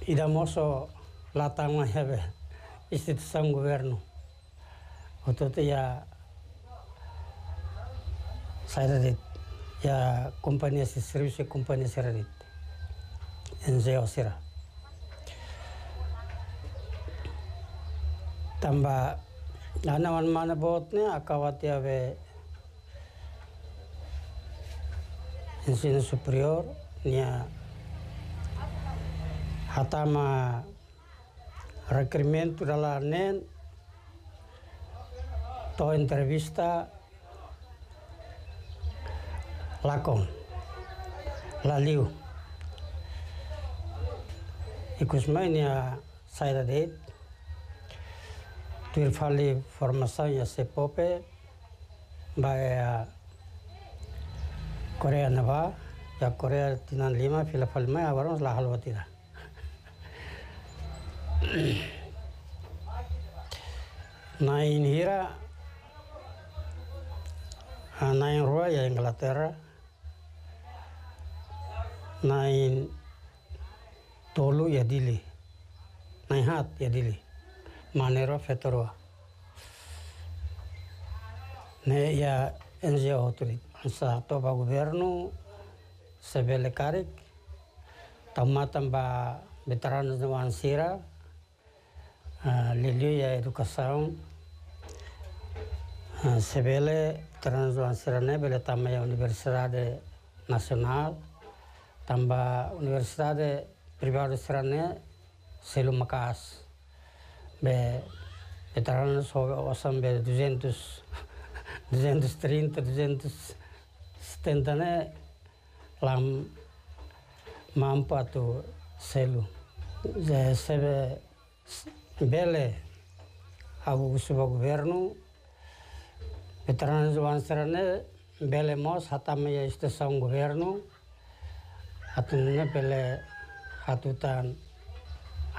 ida moso la hebe istit sang governo otote ya saredit ya kompania si servisi kompania saredit en zo tamba Nah, mana botnya akawat ya be ensino superior nia hatama requerimento da nen to entrevista lakon laliu ikus mai nia ya, saida deit tuir fali formação ya, pope baia korea naba ya korea tinan lima fila falma ya warong la halwa tira hira na in rua ya inglaterra na tolu ya dili na in hat ya dili manero fetoroa. ne ya enjia hoturit Sa topa gobyerno, sa belekarik, tamatan ba veteranos de Mansira, uh, liliuya educação, uh, se bele veteranos de Mansira ne bele também a Universidade Nacional, tambah Universidade Privada Serane selu makas be veteranos osan be 200 230 200 stentane lam mampu tu selu je sebe bele abu suba governu zuan serane bele mos hatame ya istesan governu atunne bele hatutan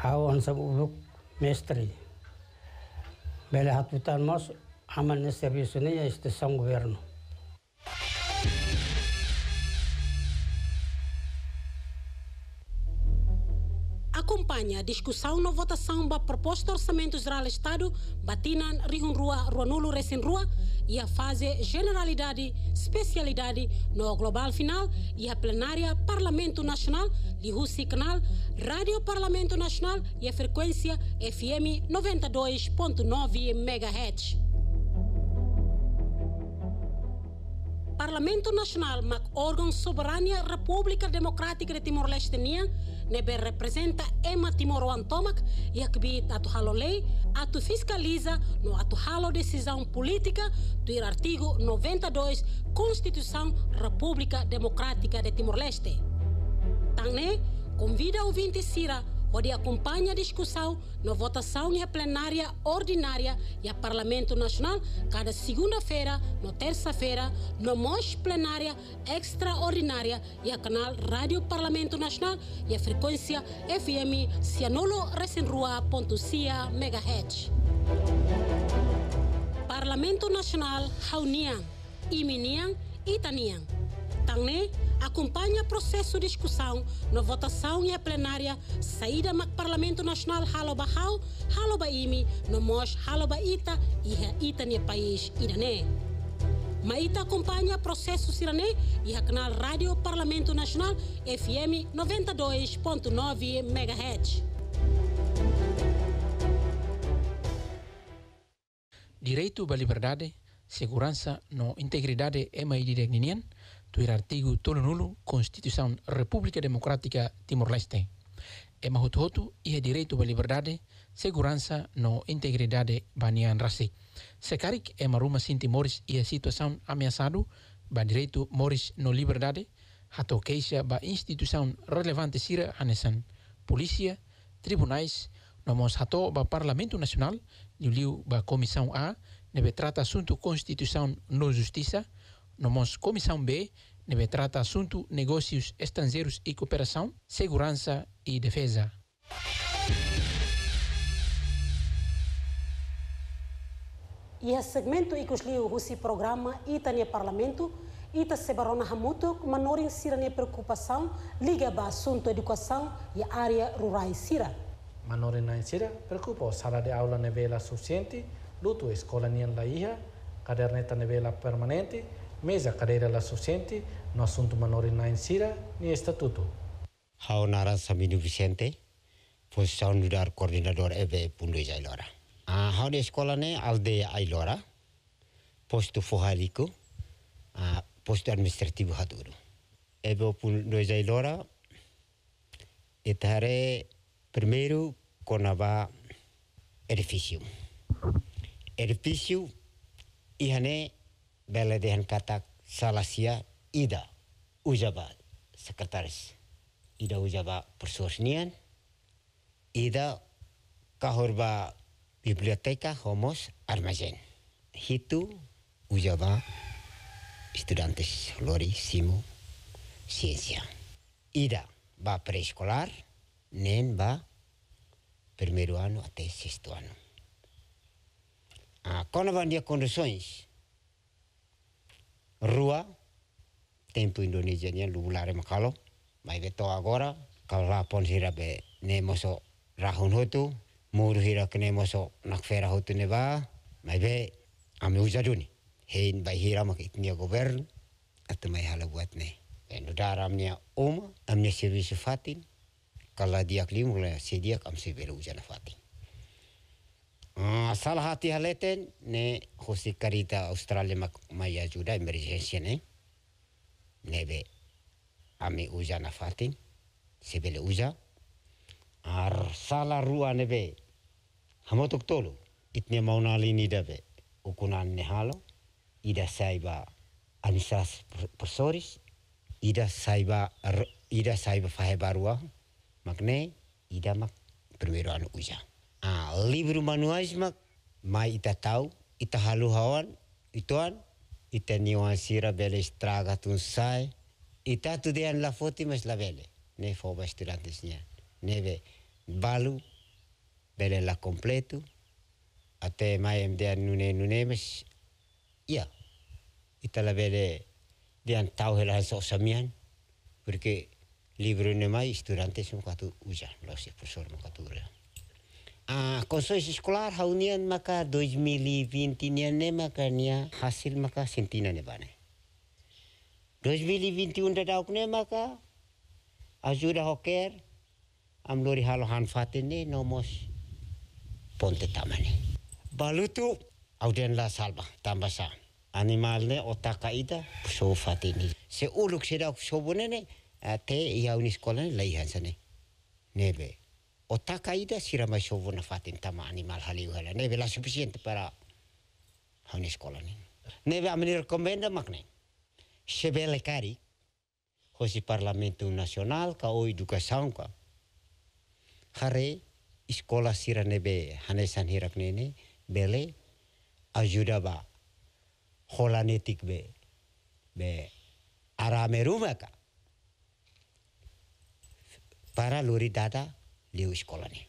hau sab uluk mestri bele hatutan mos amanne servisu ne ya istesan a discussão na votação da proposta de orçamento geral do Estado, Batinan, rua Ruanulo, Recinrua e a fase generalidade, especialidade no global final e a plenária Parlamento Nacional, Rússia Canal, Rádio Parlamento Nacional e a frequência FM 92.9 MHz. Parlamento Nacional, MAC órgão soberania República Democrática de Timor-Leste, NEBER representa Ema Timor-Wantomac e a atu halo lei, atu fiscaliza no atu halo decisão política do artigo 92 Constituição República Democrática de Timor-Leste. Tangne, convida o ouvinte Sira onde acompanha a discussão na votação em plenária ordinária e a Parlamento Nacional cada segunda-feira, na terça-feira, na MOS plenária extraordinária e a canal Rádio Parlamento Nacional e a frequência FM Cianolo Recenrua.cia MHz. Parlamento Nacional Haunian, Iminian e Tanian. Tangne, acompanha processo de discussão na votação e a plenária saída do Parlamento Nacional Haloba Hau, Haloba Imi, no Mos Haloba Ita e Ita país Irané. Maíta acompanha processo Sirané e a canal Rádio Parlamento Nacional FM 92.9 MHz. Direito à liberdade, segurança no integridade é mais diregninian constituir artigo tolo nulo Constituição República Democrática Timor-Leste. É mahutuhotu e é direito à liberdade, segurança no integridade banian rasi. Sekarik é maruma sin Timores e a situação ameaçado, ba direito Moris no liberdade, hato queixa ba instituição relevante sira anesan, polícia, tribunais, nomos hato ba parlamento nacional, liu ba comissão A, neve trata assunto constituição no justiça, Nomos Comissão B, neve trata assunto negócios estrangeiros e cooperação, segurança e defesa. E a segmento e o Rusi programa Itania Parlamento e ta sebarona hamuto manor em sirane preocupação liga ba assunto educação e área rural sira. Manor em sira preocupa sala de aula nevela suficiente, luto escola nia la caderneta nevela permanente mesa carreira la suficiente no assunto menor na ensina ni estatuto. Hau nara saminu Vicente, posição de dar coordenador EV pundu jailora. A hau de escola aldeia alde ailora, posto fohaliku, posto administrativo haduru. EV pundu jailora, etare primeiro conava edifício. Edifício, ihane belediyen katak salasia Ida Ujaba sekretaris. Ida Ujaba persuasnian. Ida kahorba biblioteka homos armazen. Hitu Ujaba estudiantes lori simu ciencia. Ida ba preescolar, nen ba primeiro ano até sexto ano. Ah, quando van dia condições, Rua, tempo indonesianya lare makalo, mai beto agora, kalau lapon hira be nemoso rahun hotu, mur hira ke nemoso nak fera hotu neba, mai be ame ujaduni, hein bai hira mak itnia govern, atu mai hala buat ne. en daram nia oma, amnia sirvi fatin, kalau dia klimula sediak am uja na fatin. Ah, salah hati ne hosi karita Australia mai ajuda emergency ne eh? nebe ami uja na fatin sebele uja ar sala rua nebe hamotok tolu itne mauna lini dabe ukunan ne halo ida saiba anisas posoris ida saiba ida saiba fahe ida mak primero Ah, libru manuais mai ita tahu, ita halu hawan, ituan, ita niwansira bele estraga tun sai, ita tu dean la foti mas la bele, ne foba estudantes nia, neve balu bele la completo, ate mai em dean nune nune mas, ia, ita la bele dean tahu hela so samian, porque libru ne mai estudantes un katu ujan, losi profesor un katu uja. Uh, ah, konsois escolar haunian maka 2020 nian ne maka nia hasil maka sentina ne bane. 2021 da dauk ne maka ajuda hoker am lori halo han ne nomos ponte tamane. Balutu auden la salba tambasa. Animal ne otaka ida so fatini. Se uluk se dauk sobone ne te iaunis kolane laihan sane. Nebe o taka ida sirama shovu na fatin tama animal haliu hala neve la suficiente para honi skola ni neve amni rekomenda makne sebele kari hosi parlamento nasional ka o edukasaun ka hare skola sira nebe hanesan hirak nene bele ajuda ba holanetik be be arame rumaka para luri dada liușcolane.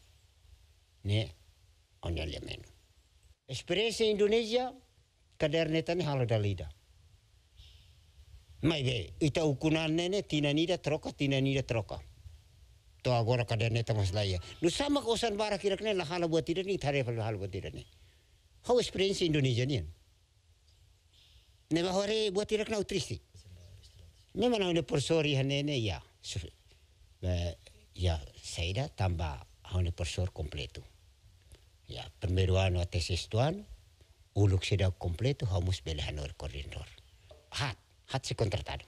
Ne onele menu. Ekspresi Indonesia kadernetane halo dalida. Mai be, ita ukunan nene tina nida troka tina nida troka. To agora kaderneta mas laia. Nu sama kosan bara kirakne la hala buat tidak ni tare fal halo buat tidak ni. How experience Indonesia ni. Ne bahore buat tidak nau utristi. Ne mana ne porsori hanene ya. Eh, ya Saida tambah haone profesor completo. Ya, primero ano uluk sextuano, uluk sida harus hamus belahanor koridor Hat, hat se contrataron.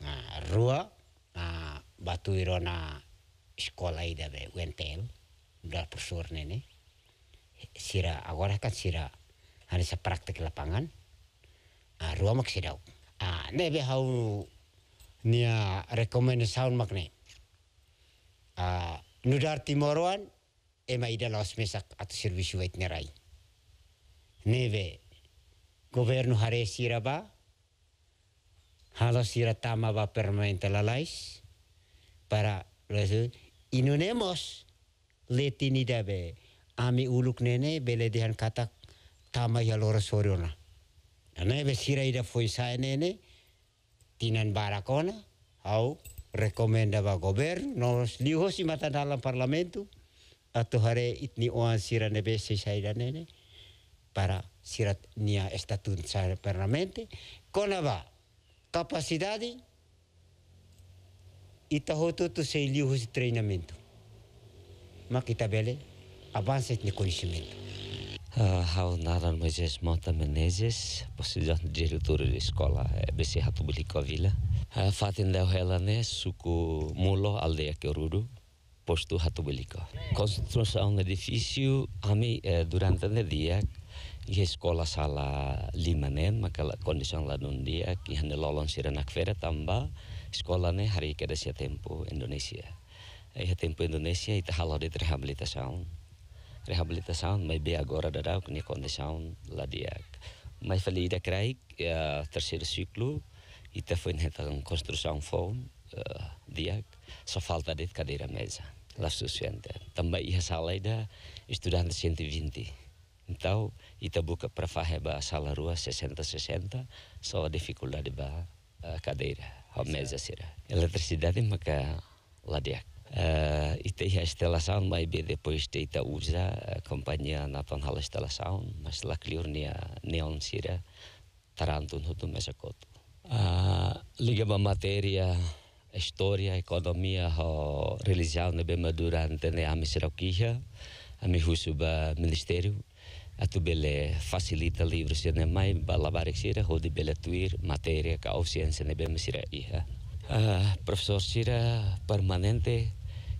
Ah, rua, ah, batu irona escola ida be UNTL, da profesor nene. Sira agora kan sira hanya sa lapangan. Ah, rua mak sida. Ah, nebe hau nia ya, rekomendasi mak ne. Nudar daarti moroan ema ida los mesak at servisu wait nerai neve governo hare siraba halos siratama ba permanente lalais para resu inunemos letinida be ami uluk nene dehan katak tama yalora soriona neve sira ida foi sa nene tinan barakona au recomendava ao governo, nós ligo se matando no parlamento, atuhare itni oan sira nebe se saira para sira nia estatut saira permanente, conava capacidade e tahotutu se ligo se treinamento. Maquitabele, avança itni conhecimento. Ah, uh, nara Moisés Mota Menezes, presidente diretor da escola eh, BC Ratubulico Vila. Fatin Helane suku Mulo aldea Kiorudu postu hatu konstruksi Construção edifisiu kami eh, durante ne dia ia sekolah sala lima nen maka kondisi la nun dia lolon sirenak fere tambah sekolah ne hari kada sia tempo Indonesia. eh tempo Indonesia ita halo de rehabilitasaun. Rehabilitasaun mai be agora dadau kini kondisaun la dia. Mai falida kraik ya tersir siklu i te făinetă en construcția un fon, eh, diac, só falta de cadeira mesa la suficiente. hi ia sala estudiant de 120. Então, ita buca para fazer a sala rua 60-60, só a dificuldade ba a cadeira, a mesa será. Eletricidade maka la diac. Uh, ita ia instalação, mai bem depois te ita usa eh, a companhia na panhala instalação, mas la clior nia neon será, tarantun hutum mesa Ah, liga para matéria, história, economia, uh, religião, é bem durante né, a misericórdia, a me ministério, a tu bele facilita livros, né, mais balabar exira, rodi bele tuir, matéria, que a ciência, né, bem misericórdia. a ah, professor Sira permanente,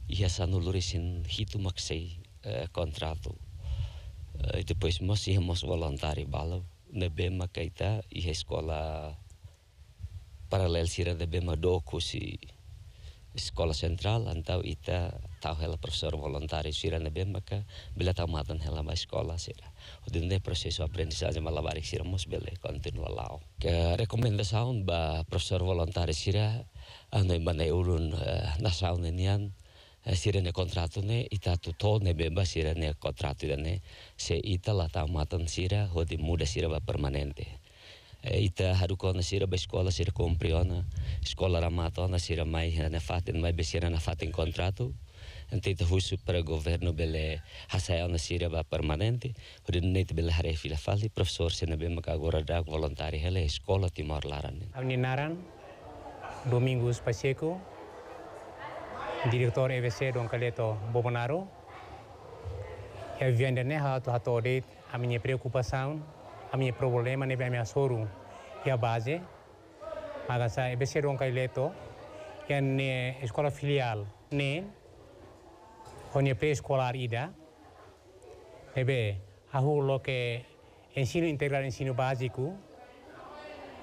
e essa nulurisin hito maxei eh, contrato. Eh, depois nós íamos voluntário bala, nebema é ma e a escola paralel sira de be doku si sekolah sentral antau ita tau hela profesor voluntari sira na bema ka bila tau matan hela ma sekolah sira udin de proses aprendizaje malabarik sira mos bele continua lao ke rekomendasaun ba profesor voluntari sira andai manai urun uh, eh, nasaun nian eh, sirene kontratu ne ita tu ne beba sirene kontratu ne se ita la tau matan sira hodi muda sira ba permanente ita é, tá harukona sira ba escola sira compriona escola ramatona sira mai na faten mai é besira na faten contrato antita husu para governo bele hasael na sira ba permanente ode net bele hare fila fali professor sena be maka agora da voluntário hele é escola timor laran avni naran domingos pacheco diretor EVC don caleto bobonaro e vende ne hato hato de a minha preocupação a minha problema nem a minha sorum e a base aga sa e bese ronca ileto e ne escola filial ne onye pré-escolar ida ebe ahu lo que ensino integral ensino básico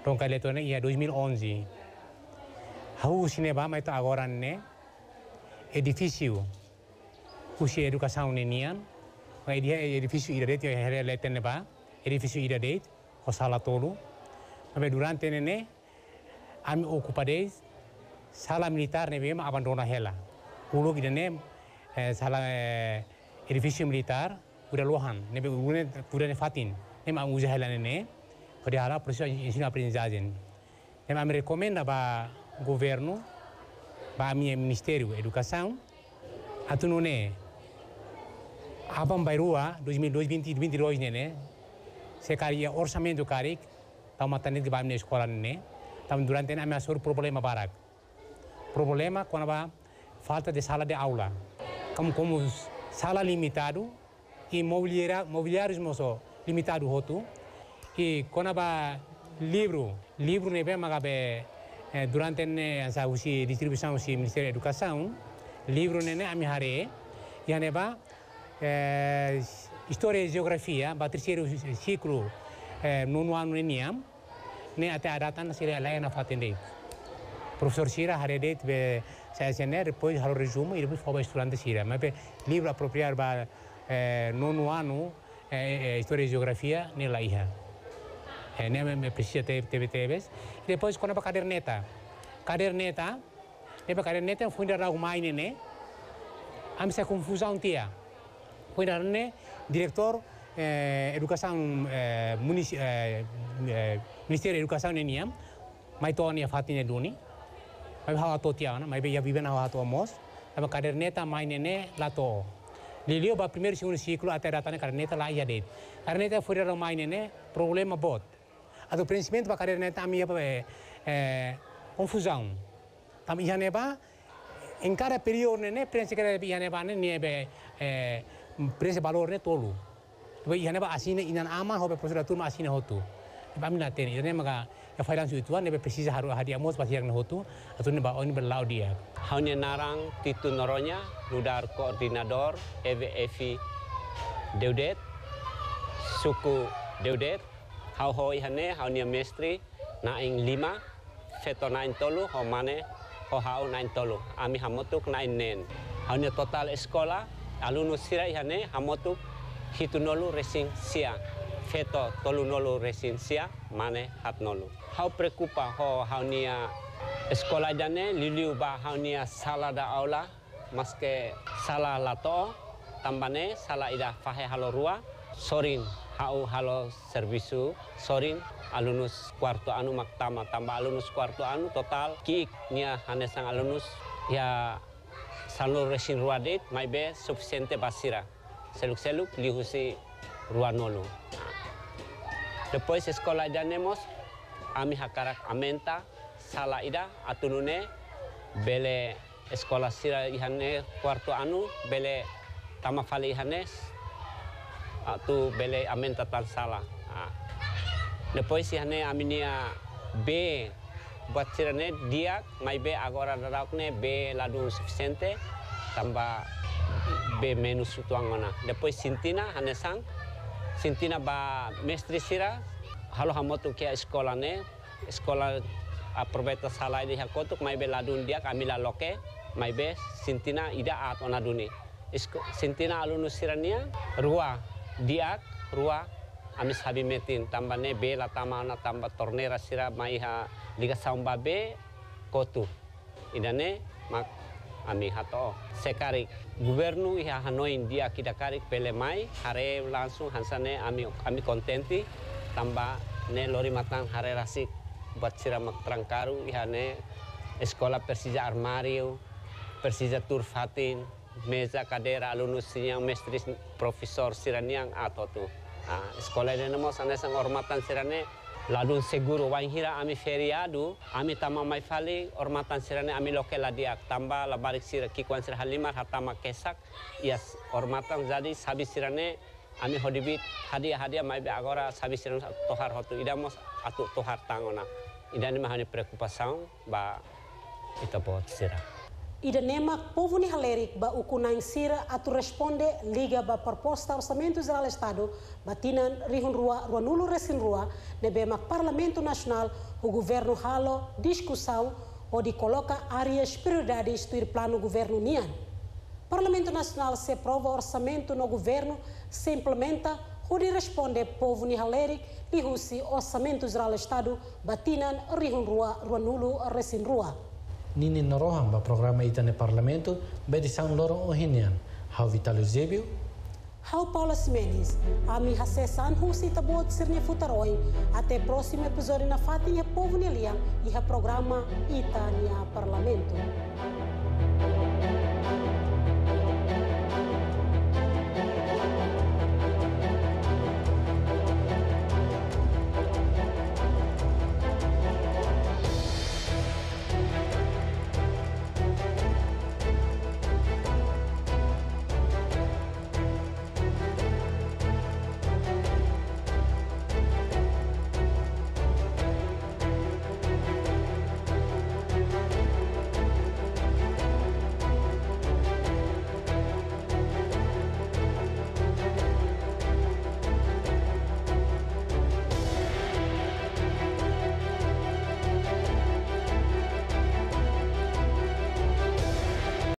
ronca ileto ne ia 2011 ahu sineba mai to agora ne edifício usia educação nenian Dia edifício ida a herre leteneba. edificio iradeis, Hosalatolu. Nome durante nene, ami ocupadeis, sala militar nebe ma abandona hela. Kulo gidane eh, sala eh, edificio militar, kuda lohan, nebe gune kuda ne fatin, nebe ma hela nene, kodi hala proseso ensino aprendizajen. Nebe ami recomenda ba governo, ba ami ministério educação, atunune abang bairua 2022 e nene, secaria orçamento caric, que atanit gbaim ne escola ne, tam durante ne ameaçou problema barak. Problema quando a falta de sala de aula. Como como sala limitado e mobiliário mobiliários moço limitado roto e quando ba livro livro ne bem magabe durante ne essa usi distribuição usi Ministério da Educação livro ne ne amihare e aneba eh, Istoria e geografia, batricierul ciclu eh, nu no ano ne niam, ne ate aratan sire la ena fatendei. Professor Sira haredet de sayasener depois haro resumo irbi foba de Sira, ma pe livro apropriar ba eh, non anu História eh, e geografia ne la iha. Ne me precisa te TVTVs. Depois quando pa caderneta. Caderneta, ne pa caderneta alguma rau mai ne. me se confusa un tia. Funda ne director eh, educação eh, munici, eh, eh Ministério da Educação em Niam, ya. mai toa ya ni fatine duni, mai hawa to tiana, mai beia vive na hawa to mos, ama caderneta mai nene lato. Lilio ba primeiro segundo ciclo até datane caderneta lá ia dele. Caderneta foi era mai nene problema bot. Ado principalmente ba caderneta ami ia eh, confusão. Tam ia neba em cada período nene, pensa que ia neba nene eh, preço balor ne tolu tebe ihane ba asine inan aman hobe prosedur ma asine hotu tebe amina teni ine maga ya finance itu nebe precisa haru hadia amos pasti yang hotu atun ba oni berlau dia haunya narang titu noronya ludar koordinator evfi deudet suku deudet hau hoi hane haunya mestri naing lima feto nain tolu ho mane ho hau nain tolu ami hamotuk nain nen haunya total sekolah alunu sira ihane hamotu nolu resin sia feto nolu resin sia mane nolu hau prekupa ho nia eskola jane liliu ba haunia salada aula maske sala lato tambane sala ida fahe halo rua sorin hau halo servisu sorin alunus kuarto anu maktama tambah alunus kuarto anu total kik nia hanesang alunus ya Salur resin ruadet mai be basira seluk seluk lihusi ruanolu depois sekolah danemos ami hakarak amenta sala ida atunune bele sekolah sira ihane quarto anu bele tamafale ihanes atu bele amenta tan sala ah. depois ihane aminia B bachirane dia mai be agora darakne be ladu suficiente tamba be menus tuangona depois sintina hanesang sintina ba mestre sira halo hamotu ke sekolah ne sekolah aproveita salai di hakotuk mai be ladun dia kamila loke mai be sintina ida at ona duni sintina alunusirania rua diak rua amis habi metin tamba ne bela tamana tamba tornera sira maiha liga saumba be kotu idane mak ami hato sekari gubernu iha hanoi india kita karik pele mai hare langsung hansane ami ami kontenti tamba ne lori matang hare rasik buat sira mak trangkaru iha ne sekolah Persija Armario Persija Turfatin Meza Kadera alunusinya yang mestris Profesor Siraniang atau tuh sekolah ini mau sana sang hormatan sirane lalu seguru wanghira ami feriadu ami tamam mai fali hormatan sirane ami loke ladiak tamba labarik sir kikuan sir halimar hatama kesak yes hormatan jadi sabi sirane ami bit hadiah hadiah mai beagora agora sabi sirane tohar hotu idamos atu tohar tangona idani mahani prekupasang ba itu pot sirah. Idanema, povo nihaleric, ba ukunang sira atu responde liga ba proposta orçamento geral Estado, batinan rihun rua, ruanulu resin rua, nebema Parlamento Nacional, o governo halo discussão de coloca áreas prioridades do plano governo Nian. Parlamento Nacional se aprova orçamento no governo, se implementa, de responde povo nihaleric, lihusi orçamento geral Estado, batinan rihun rua, ruanulu resin rua. нини нороган ба програмаите на парламентот беди сам лоро охинјан. хау виталио зебио а ми ами хасе сан хуси табо сирне футарој, а те просиме позори на фатиње повнелија и ха програма Итанија парламенту.